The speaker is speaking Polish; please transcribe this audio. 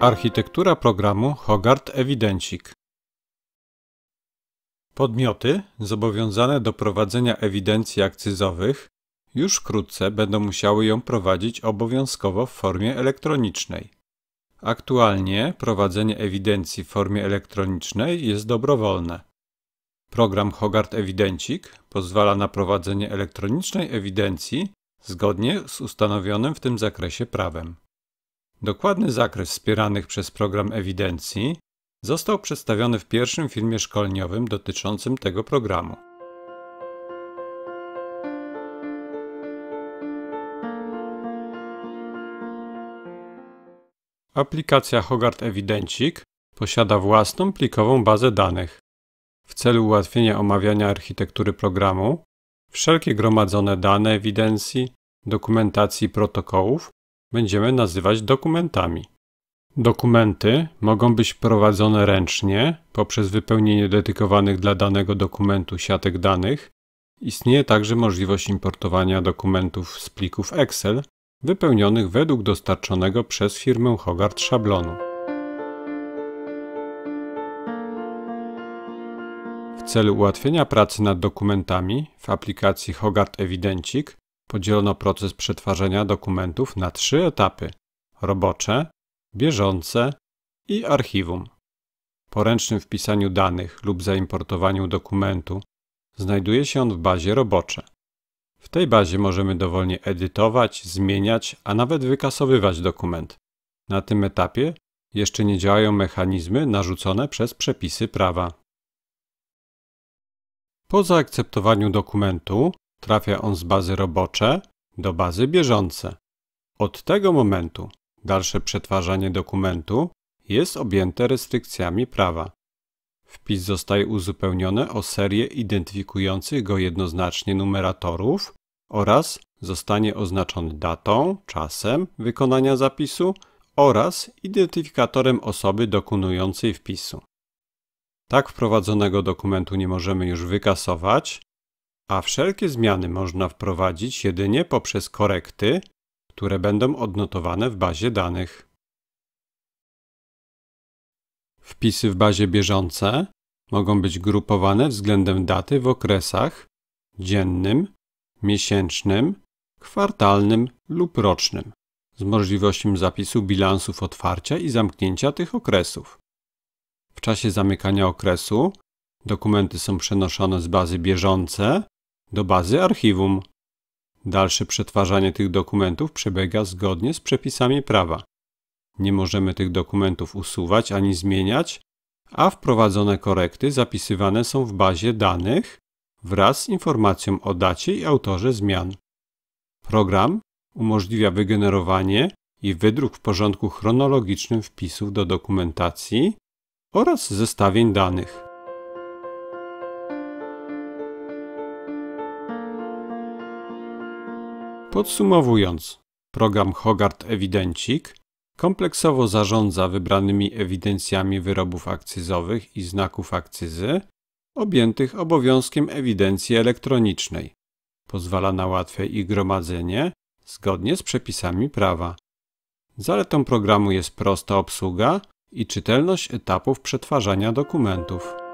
Architektura programu Hogart Ewidencik Podmioty zobowiązane do prowadzenia ewidencji akcyzowych już wkrótce będą musiały ją prowadzić obowiązkowo w formie elektronicznej. Aktualnie prowadzenie ewidencji w formie elektronicznej jest dobrowolne. Program Hogart Ewidencik pozwala na prowadzenie elektronicznej ewidencji zgodnie z ustanowionym w tym zakresie prawem. Dokładny zakres wspieranych przez program ewidencji został przedstawiony w pierwszym filmie szkoleniowym dotyczącym tego programu. Aplikacja Hogart Ewidencik posiada własną plikową bazę danych. W celu ułatwienia omawiania architektury programu, wszelkie gromadzone dane ewidencji, dokumentacji i protokołów będziemy nazywać dokumentami. Dokumenty mogą być prowadzone ręcznie poprzez wypełnienie dedykowanych dla danego dokumentu siatek danych. Istnieje także możliwość importowania dokumentów z plików Excel wypełnionych według dostarczonego przez firmę Hogarth szablonu. W celu ułatwienia pracy nad dokumentami w aplikacji Hogarth Evidencik podzielono proces przetwarzania dokumentów na trzy etapy: robocze, bieżące i archiwum. Po Poręcznym wpisaniu danych lub zaimportowaniu dokumentu znajduje się on w bazie robocze. W tej bazie możemy dowolnie edytować, zmieniać, a nawet wykasowywać dokument. Na tym etapie jeszcze nie działają mechanizmy narzucone przez przepisy prawa. Po zaakceptowaniu dokumentu Trafia on z bazy robocze do bazy bieżące. Od tego momentu dalsze przetwarzanie dokumentu jest objęte restrykcjami prawa. Wpis zostaje uzupełniony o serię identyfikujących go jednoznacznie numeratorów oraz zostanie oznaczony datą, czasem wykonania zapisu oraz identyfikatorem osoby dokonującej wpisu. Tak wprowadzonego dokumentu nie możemy już wykasować, a wszelkie zmiany można wprowadzić jedynie poprzez korekty, które będą odnotowane w bazie danych. Wpisy w bazie bieżące mogą być grupowane względem daty w okresach dziennym, miesięcznym, kwartalnym lub rocznym, z możliwością zapisu bilansów otwarcia i zamknięcia tych okresów. W czasie zamykania okresu dokumenty są przenoszone z bazy bieżące do bazy archiwum. Dalsze przetwarzanie tych dokumentów przebiega zgodnie z przepisami prawa. Nie możemy tych dokumentów usuwać ani zmieniać, a wprowadzone korekty zapisywane są w bazie danych wraz z informacją o dacie i autorze zmian. Program umożliwia wygenerowanie i wydruk w porządku chronologicznym wpisów do dokumentacji oraz zestawień danych. Podsumowując, program Hogart Ewidencik kompleksowo zarządza wybranymi ewidencjami wyrobów akcyzowych i znaków akcyzy objętych obowiązkiem ewidencji elektronicznej. Pozwala na łatwe ich gromadzenie zgodnie z przepisami prawa. Zaletą programu jest prosta obsługa i czytelność etapów przetwarzania dokumentów.